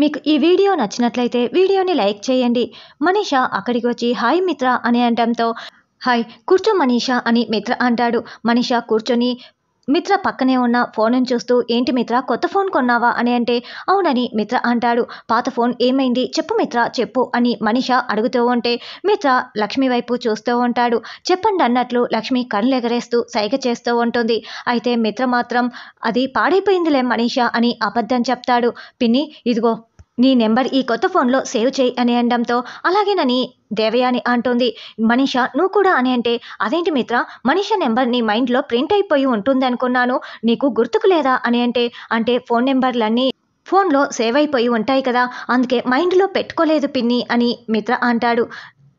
మీకు ఈ వీడియో నచ్చినట్లయితే వీడియోని లైక్ చేయండి మనీషా అక్కడికి వచ్చి హాయ్ మిత్ర అని అంటంతో హాయ్ కూర్చో మనీషా అని మిత్ర అంటాడు మనీషా కూర్చొని మిత్ర పక్కనే ఉన్న ఫోన్ను చూస్తూ ఏంటి మిత్ర కొత్త ఫోన్ కొన్నావా అని అంటే అవునని మిత్ర అంటాడు పాత ఫోన్ ఏమైంది చెప్పు మిత్ర చెప్పు అని మనిష అడుగుతూ ఉంటే మిత్ర లక్ష్మి వైపు చూస్తూ ఉంటాడు చెప్పండి అన్నట్లు లక్ష్మి ఎగరేస్తూ సైగ చేస్తూ ఉంటుంది అయితే మిత్ర మాత్రం అది పాడైపోయిందిలే మనీష అని అబద్ధం చెప్తాడు పిన్ని ఇదిగో నీ నెంబర్ ఈ కొత్త ఫోన్లో సేవ్ చేయి అని అనడంతో అలాగేనని దేవయాని అంటుంది మనీష నువ్వు కూడా అని అంటే అదేంటి మిత్ర మనీష నెంబర్ నీ మైండ్లో ప్రింట్ అయిపోయి ఉంటుంది అనుకున్నాను నీకు గుర్తుకు లేదా అని అంటే అంటే ఫోన్ నెంబర్లన్నీ ఫోన్లో సేవ్ అయిపోయి ఉంటాయి కదా అందుకే మైండ్లో పెట్టుకోలేదు పిన్ని అని మిత్ర అంటాడు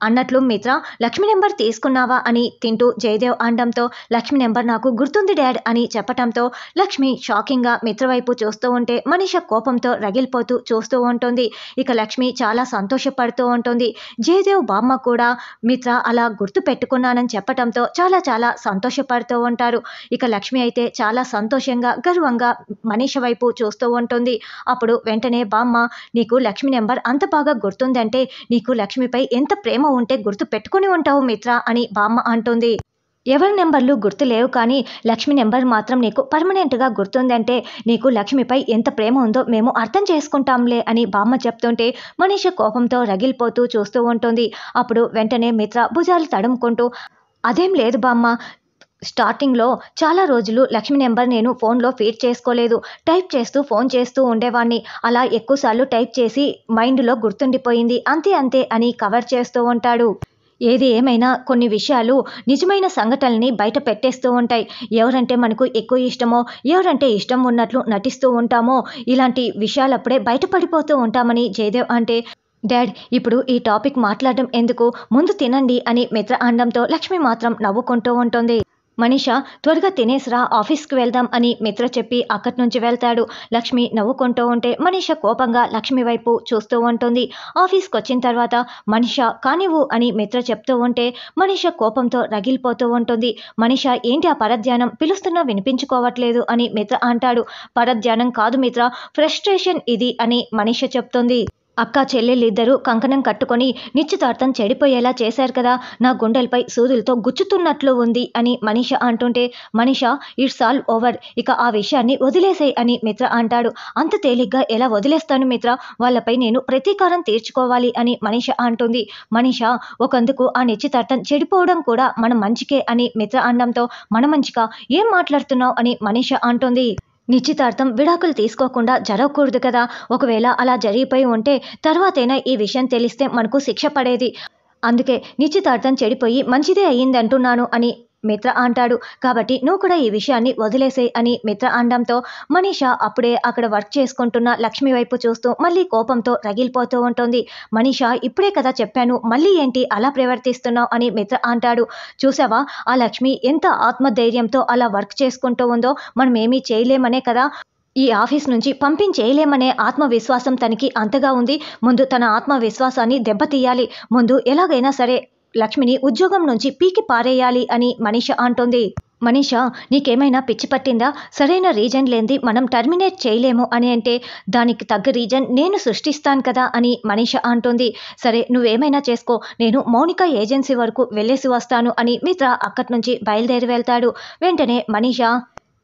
అన్నట్లు మిత్ర లక్ష్మి నెంబర్ తీసుకున్నావా అని తింటూ జయదేవ్ అనడంతో లక్ష్మి నెంబర్ నాకు గుర్తుంది డాడ్ అని చెప్పటంతో లక్ష్మి షాకింగ్గా మిత్ర వైపు చూస్తూ ఉంటే మనిష కోపంతో రగిలిపోతూ చూస్తూ ఉంటుంది ఇక లక్ష్మి చాలా సంతోషపడుతూ ఉంటుంది జయదేవ్ బామ్మ కూడా మిత్ర అలా గుర్తు పెట్టుకున్నానని చెప్పటంతో చాలా చాలా సంతోషపడుతూ ఉంటారు ఇక లక్ష్మి అయితే చాలా సంతోషంగా గర్వంగా మనిష వైపు చూస్తూ ఉంటుంది అప్పుడు వెంటనే బామ్మ నీకు లక్ష్మి నెంబర్ అంత బాగా గుర్తుందంటే నీకు లక్ష్మిపై ఎంత ప్రేమ ఉంటే గుర్తు పెట్టుకుని ఉంటావు మిత్ర అని బామ్మ అంటుంది ఎవరి నెంబర్లు గుర్తు లేవు కానీ లక్ష్మి నెంబర్ మాత్రం నీకు పర్మనెంట్గా గుర్తుందంటే నీకు లక్ష్మిపై ఎంత ప్రేమ ఉందో మేము అర్థం చేసుకుంటాంలే అని బామ్మ చెప్తుంటే మనిషి కోపంతో రగిలిపోతూ చూస్తూ ఉంటుంది అప్పుడు వెంటనే మిత్ర భుజాలు తడుముకుంటూ అదేం లేదు బామ్మ స్టార్టింగ్లో చాలా రోజులు లక్ష్మి నెంబర్ నేను ఫోన్లో ఫీడ్ చేసుకోలేదు టైప్ చేస్తూ ఫోన్ చేస్తూ ఉండేవాడిని అలా ఎక్కువసార్లు టైప్ చేసి మైండ్లో గుర్తుండిపోయింది అంతే అంతే అని కవర్ చేస్తూ ఉంటాడు ఏది ఏమైనా కొన్ని విషయాలు నిజమైన సంఘటనల్ని బయట పెట్టేస్తూ ఉంటాయి ఎవరంటే మనకు ఎక్కువ ఇష్టమో ఎవరంటే ఇష్టం ఉన్నట్లు నటిస్తూ ఉంటామో ఇలాంటి విషయాలప్పుడే బయటపడిపోతూ ఉంటామని జయదేవ్ అంటే డాడ్ ఇప్పుడు ఈ టాపిక్ మాట్లాడడం ఎందుకు ముందు తినండి అని మిత్ర అండంతో లక్ష్మి మాత్రం నవ్వుకుంటూ ఉంటుంది మనిష త్వరగా తినేసిరా ఆఫీస్కి వెళ్దాం అని మిత్ర చెప్పి అక్కడి నుంచి వెళ్తాడు లక్ష్మి నవ్వుకుంటూ ఉంటే మనీష కోపంగా లక్ష్మి వైపు చూస్తూ ఉంటుంది ఆఫీస్కి వచ్చిన తర్వాత మనిష కానివ్వు అని మిత్ర చెప్తూ ఉంటే మనీష కోపంతో రగిలిపోతూ ఉంటుంది మనిష ఏంటి ఆ పరధ్యానం పిలుస్తున్నా వినిపించుకోవట్లేదు అని మిత్ర అంటాడు పరధ్యానం కాదు మిత్ర ఫ్రస్ట్రేషన్ ఇది అని మనీష చెప్తుంది అక్క చెల్లెళ్ళిద్దరూ కంకణం కట్టుకొని నిశ్చితార్థం చెడిపోయేలా చేశారు కదా నా గుండెలపై సూదులతో గుచ్చుతున్నట్లు ఉంది అని మనీష అంటుంటే మనీష ఇట్స్ ఆల్ ఓవర్ ఇక ఆ విషయాన్ని వదిలేసాయి అని మిత్ర అంటాడు అంత తేలిగ్గా ఎలా వదిలేస్తాను మిత్ర వాళ్ళపై నేను ప్రతీకారం తీర్చుకోవాలి అని మనీష అంటుంది మనీష ఒకందుకు ఆ నిశ్చితార్థం చెడిపోవడం కూడా మన మంచికే అని మిత్ర అనడంతో మన మంచిగా ఏం మాట్లాడుతున్నావు అని మనీష అంటుంది నిశ్చితార్థం విడాకులు తీసుకోకుండా జరగకూడదు కదా ఒకవేళ అలా జరిగిపోయి ఉంటే తర్వాతైనా ఈ విషయం తెలిస్తే మనకు శిక్ష పడేది అందుకే నిశ్చితార్థం చెడిపోయి మంచిదే అయ్యిందంటున్నాను అని మిత్ర అంటాడు కాబట్టి నువ్వు కూడా ఈ విషయాన్ని వదిలేసే అని మిత్ర అనడంతో మనీషా అప్పుడే అక్కడ వర్క్ చేసుకుంటున్న లక్ష్మి వైపు చూస్తూ మళ్ళీ కోపంతో రగిలిపోతూ ఉంటుంది మనీషా ఇప్పుడే కదా చెప్పాను మళ్ళీ ఏంటి అలా ప్రవర్తిస్తున్నావు అని మిత్ర అంటాడు చూసావా ఆ లక్ష్మి ఎంత ఆత్మధైర్యంతో అలా వర్క్ చేసుకుంటూ ఉందో మనం ఏమీ చేయలేమనే కదా ఈ ఆఫీస్ నుంచి పంపించేయలేమనే ఆత్మవిశ్వాసం తనకి అంతగా ఉంది ముందు తన ఆత్మవిశ్వాసాన్ని దెబ్బతీయాలి ముందు ఎలాగైనా సరే లక్ష్మిని ఉద్యోగం నుంచి పీకి పారేయాలి అని మనీష అంటోంది మనీష నీకేమైనా పిచ్చి పట్టిందా సరైన రీజన్ లేనిది మనం టర్మినేట్ చేయలేము అని అంటే దానికి తగ్గ రీజన్ నేను సృష్టిస్తాను కదా అని మనీష అంటోంది సరే నువ్వేమైనా చేసుకో నేను మౌనిక ఏజెన్సీ వరకు వెళ్ళేసి వస్తాను అని మిత్ర అక్కడి నుంచి బయలుదేరి వెళ్తాడు వెంటనే మనీష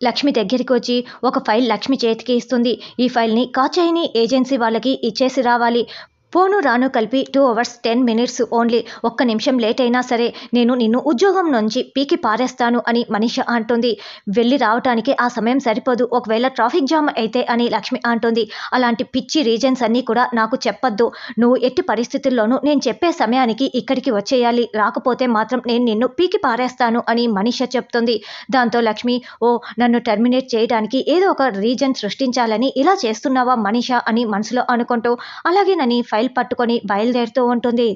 లక్ష్మి దగ్గరికి వచ్చి ఒక ఫైల్ లక్ష్మి చేతికి ఇస్తుంది ఈ ఫైల్ని కాచాయిని ఏజెన్సీ వాళ్ళకి ఇచ్చేసి రావాలి పోను రాను కలిపి two hours ten minutes only ఒక్క నిమిషం లేట్ అయినా సరే నేను నిన్ను ఉద్యోగం నుంచి పీకి పారేస్తాను అని మనిష అంటుంది వెళ్ళి రావటానికి ఆ సమయం సరిపోదు ఒకవేళ ట్రాఫిక్ జామ్ అయితే అని లక్ష్మి అంటుంది అలాంటి పిచ్చి రీజన్స్ అన్నీ కూడా నాకు చెప్పొద్దు నువ్వు ఎట్టి పరిస్థితుల్లోనూ నేను చెప్పే సమయానికి ఇక్కడికి వచ్చేయాలి రాకపోతే మాత్రం నేను నిన్ను పీకి పారేస్తాను అని మనిష చెప్తుంది దాంతో లక్ష్మి ఓ నన్ను టర్మినేట్ చేయడానికి ఏదో ఒక రీజన్ సృష్టించాలని ఇలా చేస్తున్నావా మనిష అని మనసులో అనుకుంటూ అలాగే నన్ను ఫైల్ పట్టుకొని బయలుదేరుతూ ఉంటుంది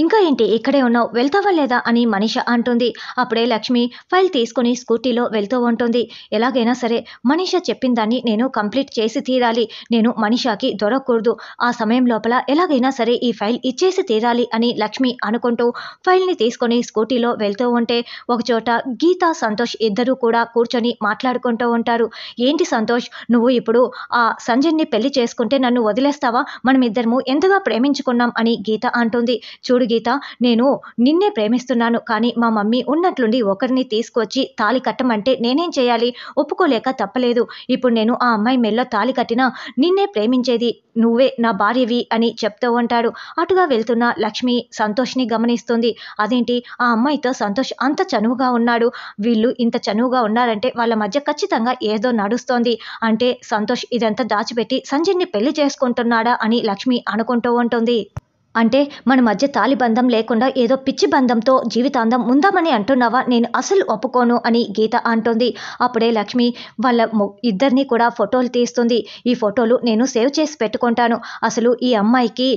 ఇంకా ఏంటి ఇక్కడే ఉన్నావు వెళ్తావా లేదా అని మనిష అంటుంది అప్పుడే లక్ష్మి ఫైల్ తీసుకుని స్కూటీలో వెళ్తూ ఉంటుంది ఎలాగైనా సరే మనిష చెప్పిన దాన్ని నేను కంప్లీట్ చేసి తీరాలి నేను మనిషాకి దొరకకూడదు ఆ సమయం లోపల ఎలాగైనా సరే ఈ ఫైల్ ఇచ్చేసి తీరాలి అని లక్ష్మి అనుకుంటూ ఫైల్ని తీసుకొని స్కూటీలో వెళ్తూ ఉంటే ఒకచోట గీత సంతోష్ ఇద్దరూ కూడా కూర్చొని మాట్లాడుకుంటూ ఉంటారు ఏంటి సంతోష్ నువ్వు ఇప్పుడు ఆ సంజయ్ని పెళ్లి చేసుకుంటే నన్ను వదిలేస్తావా మనం ఇద్దరము ఎంతగా ప్రేమించుకున్నాం అని గీత అంటుంది చూడు చూడు గీత నేను నిన్నే ప్రేమిస్తున్నాను కానీ మా మమ్మీ ఉన్నట్లుండి ఒకరిని తీసుకొచ్చి తాలి కట్టమంటే నేనేం చేయాలి ఒప్పుకోలేక తప్పలేదు ఇప్పుడు నేను ఆ అమ్మాయి మెల్లో తాలి కట్టినా నిన్నే ప్రేమించేది నువ్వే నా భార్యవి అని చెప్తూ ఉంటాడు అటుగా వెళ్తున్న లక్ష్మి సంతోష్ని గమనిస్తుంది అదేంటి ఆ అమ్మాయితో సంతోష్ అంత చనువుగా ఉన్నాడు వీళ్ళు ఇంత చనువుగా ఉన్నారంటే వాళ్ళ మధ్య ఖచ్చితంగా ఏదో నడుస్తోంది అంటే సంతోష్ ఇదంతా దాచిపెట్టి సంజయ్ని పెళ్లి చేసుకుంటున్నాడా అని లక్ష్మి అనుకుంటూ ఉంటుంది అంటే మన మధ్య తాలిబంధం లేకుండా ఏదో పిచ్చి బంధంతో జీవితాంతం ఉందామని అంటున్నావా నేను అసలు ఒప్పుకోను అని గీత అంటుంది అప్పుడే లక్ష్మి వాళ్ళ ఇద్దరిని కూడా ఫోటోలు తీస్తుంది ఈ ఫోటోలు నేను సేవ్ చేసి పెట్టుకుంటాను అసలు ఈ అమ్మాయికి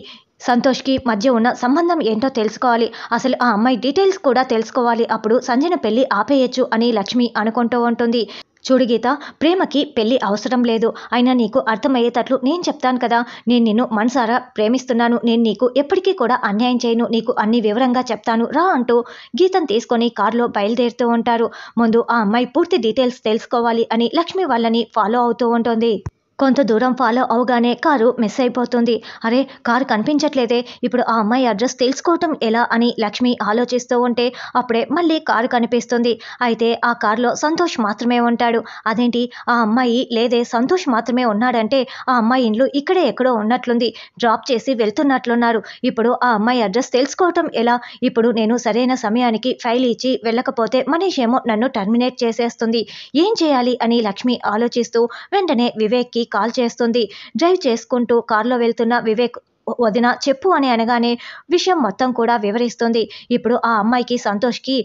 సంతోష్కి మధ్య ఉన్న సంబంధం ఏంటో తెలుసుకోవాలి అసలు ఆ అమ్మాయి డీటెయిల్స్ కూడా తెలుసుకోవాలి అప్పుడు సంజన పెళ్ళి ఆపేయచ్చు అని లక్ష్మి అనుకుంటూ ఉంటుంది చూడు గీత ప్రేమకి పెళ్ళి అవసరం లేదు అయినా నీకు అర్థమయ్యేటట్లు నేను చెప్తాను కదా నేను నిన్ను మనసారా ప్రేమిస్తున్నాను నేను నీకు ఎప్పటికీ కూడా అన్యాయం చేయను నీకు అన్ని వివరంగా చెప్తాను రా అంటూ గీతను తీసుకొని కారులో బయలుదేరుతూ ఉంటారు ముందు ఆ అమ్మాయి పూర్తి డీటెయిల్స్ తెలుసుకోవాలి అని లక్ష్మి వాళ్ళని ఫాలో అవుతూ ఉంటుంది కొంత దూరం ఫాలో అవగానే కారు మిస్ అయిపోతుంది అరే కారు కనిపించట్లేదే ఇప్పుడు ఆ అమ్మాయి అడ్రస్ తెలుసుకోవటం ఎలా అని లక్ష్మి ఆలోచిస్తూ ఉంటే అప్పుడే మళ్ళీ కారు కనిపిస్తుంది అయితే ఆ కారులో సంతోష్ మాత్రమే ఉంటాడు అదేంటి ఆ అమ్మాయి లేదే సంతోష్ మాత్రమే ఉన్నాడంటే ఆ అమ్మాయి ఇండ్లు ఇక్కడే ఎక్కడో ఉన్నట్లుంది డ్రాప్ చేసి వెళ్తున్నట్లున్నారు ఇప్పుడు ఆ అమ్మాయి అడ్రస్ తెలుసుకోవటం ఎలా ఇప్పుడు నేను సరైన సమయానికి ఫైల్ ఇచ్చి వెళ్ళకపోతే మనీష్ ఏమో నన్ను టర్మినేట్ చేసేస్తుంది ఏం చేయాలి అని లక్ష్మి ఆలోచిస్తూ వెంటనే వివేక్కి కాల్ చేస్తుంది డ్రైవ్ చేసుకుంటూ కారులో వెళ్తున్న వివేక్ వదిన చెప్పు అని అనగానే విషయం మొత్తం కూడా వివరిస్తుంది ఇప్పుడు ఆ అమ్మాయికి సంతోష్కి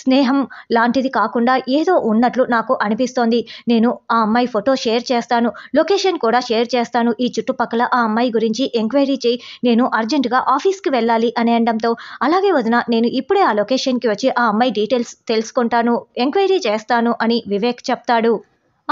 స్నేహం లాంటిది కాకుండా ఏదో ఉన్నట్లు నాకు అనిపిస్తోంది నేను ఆ అమ్మాయి ఫోటో షేర్ చేస్తాను లొకేషన్ కూడా షేర్ చేస్తాను ఈ చుట్టుపక్కల ఆ అమ్మాయి గురించి ఎంక్వైరీ చేయి నేను అర్జెంటుగా ఆఫీస్కి వెళ్ళాలి అని అనడంతో అలాగే వదిన నేను ఇప్పుడే ఆ లొకేషన్కి వచ్చి ఆ అమ్మాయి డీటెయిల్స్ తెలుసుకుంటాను ఎంక్వైరీ చేస్తాను అని వివేక్ చెప్తాడు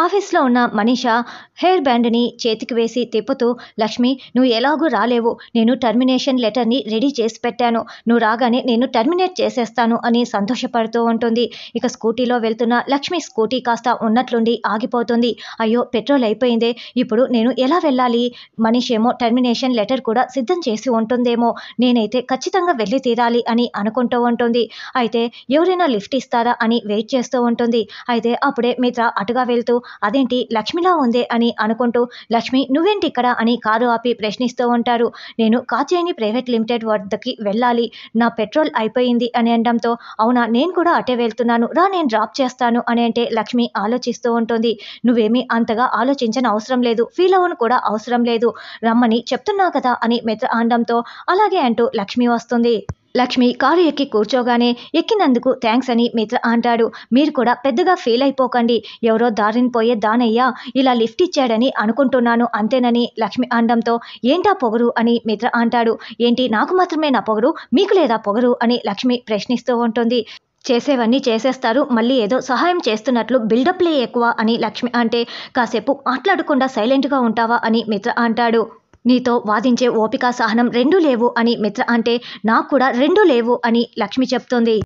ఆఫీస్లో ఉన్న మనీషా హెయిర్ బ్యాండ్ని చేతికి వేసి తిప్పుతూ లక్ష్మి నువ్వు ఎలాగూ రాలేవు నేను టర్మినేషన్ లెటర్ని రెడీ చేసి పెట్టాను నువ్వు రాగానే నేను టర్మినేట్ చేసేస్తాను అని సంతోషపడుతూ ఉంటుంది ఇక స్కూటీలో వెళ్తున్న లక్ష్మి స్కూటీ కాస్త ఉన్నట్లుండి ఆగిపోతుంది అయ్యో పెట్రోల్ అయిపోయిందే ఇప్పుడు నేను ఎలా వెళ్ళాలి మనీష్ ఏమో టర్మినేషన్ లెటర్ కూడా సిద్ధం చేసి ఉంటుందేమో నేనైతే ఖచ్చితంగా వెళ్ళి తీరాలి అని అనుకుంటూ ఉంటుంది అయితే ఎవరైనా లిఫ్ట్ ఇస్తారా అని వెయిట్ చేస్తూ ఉంటుంది అయితే అప్పుడే మిత్ర అటుగా వెళ్తూ అదేంటి లక్ష్మిలా ఉందే అని అనుకుంటూ లక్ష్మి నువ్వేంటి ఇక్కడ అని కారు ఆపి ప్రశ్నిస్తూ ఉంటారు నేను కాచేని ప్రైవేట్ లిమిటెడ్ వద్దకి వెళ్ళాలి నా పెట్రోల్ అయిపోయింది అని అనడంతో అవునా నేను కూడా అటే వెళ్తున్నాను రా నేను డ్రాప్ చేస్తాను అని అంటే లక్ష్మి ఆలోచిస్తూ ఉంటుంది నువ్వేమీ అంతగా ఆలోచించని అవసరం లేదు ఫీల్ అవ్వను కూడా అవసరం లేదు రమ్మని చెప్తున్నా కదా అని మిత్ర అనడంతో అలాగే అంటూ లక్ష్మి వస్తుంది లక్ష్మి కారు ఎక్కి కూర్చోగానే ఎక్కినందుకు థ్యాంక్స్ అని మిత్ర అంటాడు మీరు కూడా పెద్దగా ఫీల్ అయిపోకండి ఎవరో దారిని పోయే దానయ్య ఇలా లిఫ్ట్ ఇచ్చాడని అనుకుంటున్నాను అంతేనని లక్ష్మి అనడంతో ఏంటా పొగరు అని మిత్ర అంటాడు ఏంటి నాకు మాత్రమే నా పొగరు మీకు లేదా పొగరు అని లక్ష్మి ప్రశ్నిస్తూ ఉంటుంది చేసేవన్నీ చేసేస్తారు మళ్ళీ ఏదో సహాయం చేస్తున్నట్లు బిల్డప్లే ఎక్కువ అని లక్ష్మి అంటే కాసేపు మాట్లాడకుండా సైలెంట్గా ఉంటావా అని మిత్ర అంటాడు నీతో వాదించే ఓపిక సహనం రెండూ లేవు అని మిత్ర అంటే నాకు కూడా రెండూ లేవు అని లక్ష్మి చెప్తుంది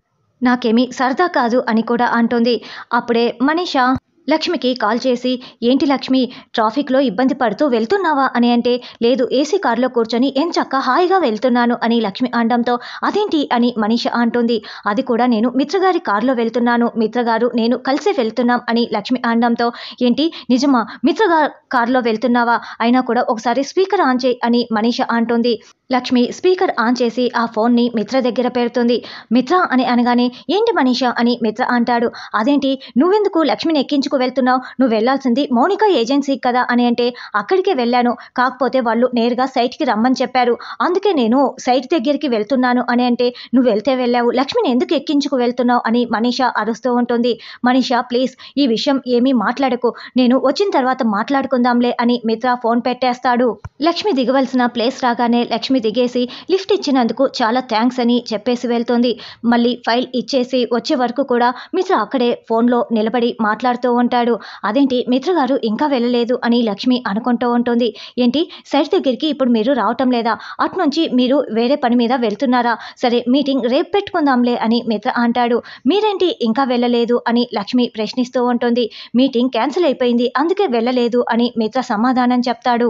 నాకేమీ సరదా కాదు అని కూడా అంటోంది అప్పుడే మనీషా లక్ష్మికి కాల్ చేసి ఏంటి లక్ష్మి ట్రాఫిక్లో ఇబ్బంది పడుతూ వెళ్తున్నావా అని అంటే లేదు ఏసీ కారులో కూర్చొని ఎంచక్క హాయిగా వెళ్తున్నాను అని లక్ష్మి అనడంతో అదేంటి అని మనిష అంటుంది అది కూడా నేను మిత్రగారి కారులో వెళ్తున్నాను మిత్రగారు నేను కలిసి వెళ్తున్నాం అని లక్ష్మి అనడంతో ఏంటి నిజమా మిత్రగారు కారులో వెళ్తున్నావా అయినా కూడా ఒకసారి స్పీకర్ ఆన్ చేయి అని మనిష అంటుంది లక్ష్మి స్పీకర్ ఆన్ చేసి ఆ ఫోన్ని మిత్ర దగ్గర పెడుతుంది మిత్ర అని అనగానే ఏంటి మనీష అని మిత్ర అంటాడు అదేంటి నువ్వెందుకు లక్ష్మిని ఎక్కించుకు వెళ్తున్నావు నువ్వు వెళ్లాల్సింది మౌనిక ఏజెన్సీ కదా అని అంటే అక్కడికే వెళ్ళాను కాకపోతే వాళ్ళు నేరుగా సైట్కి రమ్మని చెప్పారు అందుకే నేను సైట్ దగ్గరికి వెళ్తున్నాను అని అంటే నువ్వు వెళ్తే వెళ్ళావు లక్ష్మిని ఎందుకు ఎక్కించుకు వెళ్తున్నావు అని మనీష అరుస్తూ ఉంటుంది మనీష ప్లీజ్ ఈ విషయం ఏమీ మాట్లాడకు నేను వచ్చిన తర్వాత మాట్లాడుకుందాంలే అని మిత్ర ఫోన్ పెట్టేస్తాడు లక్ష్మి దిగవలసిన ప్లేస్ రాగానే లక్ష్మి దిగేసి లిఫ్ట్ ఇచ్చినందుకు చాలా థ్యాంక్స్ అని చెప్పేసి వెళ్తోంది మళ్ళీ ఫైల్ ఇచ్చేసి వచ్చే వరకు కూడా మిత్ర అక్కడే ఫోన్లో నిలబడి మాట్లాడుతూ ఉంటాడు అదేంటి మిత్ర గారు ఇంకా వెళ్ళలేదు అని లక్ష్మి అనుకుంటూ ఉంటుంది ఏంటి సైడ్ దగ్గరికి ఇప్పుడు మీరు రావటం లేదా అటు నుంచి మీరు వేరే పని మీద వెళ్తున్నారా సరే మీటింగ్ రేపు పెట్టుకుందాంలే అని మిత్ర అంటాడు మీరేంటి ఇంకా వెళ్ళలేదు అని లక్ష్మి ప్రశ్నిస్తూ ఉంటుంది మీటింగ్ క్యాన్సిల్ అయిపోయింది అందుకే వెళ్ళలేదు అని మిత్ర సమాధానం చెప్తాడు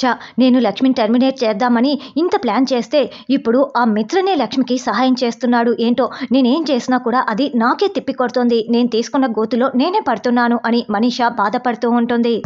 చ నేను లక్ష్మిని టర్మినేట్ చేద్దామని ఇంత ప్లాన్ చేస్తే ఇప్పుడు ఆ మిత్రనే లక్ష్మికి సహాయం చేస్తున్నాడు ఏంటో నేనేం చేసినా కూడా అది నాకే తిప్పికొడుతుంది నేను తీసుకున్న గోతులో నేనే పడుతున్నాను అని మనీషా బాధపడుతూ ఉంటుంది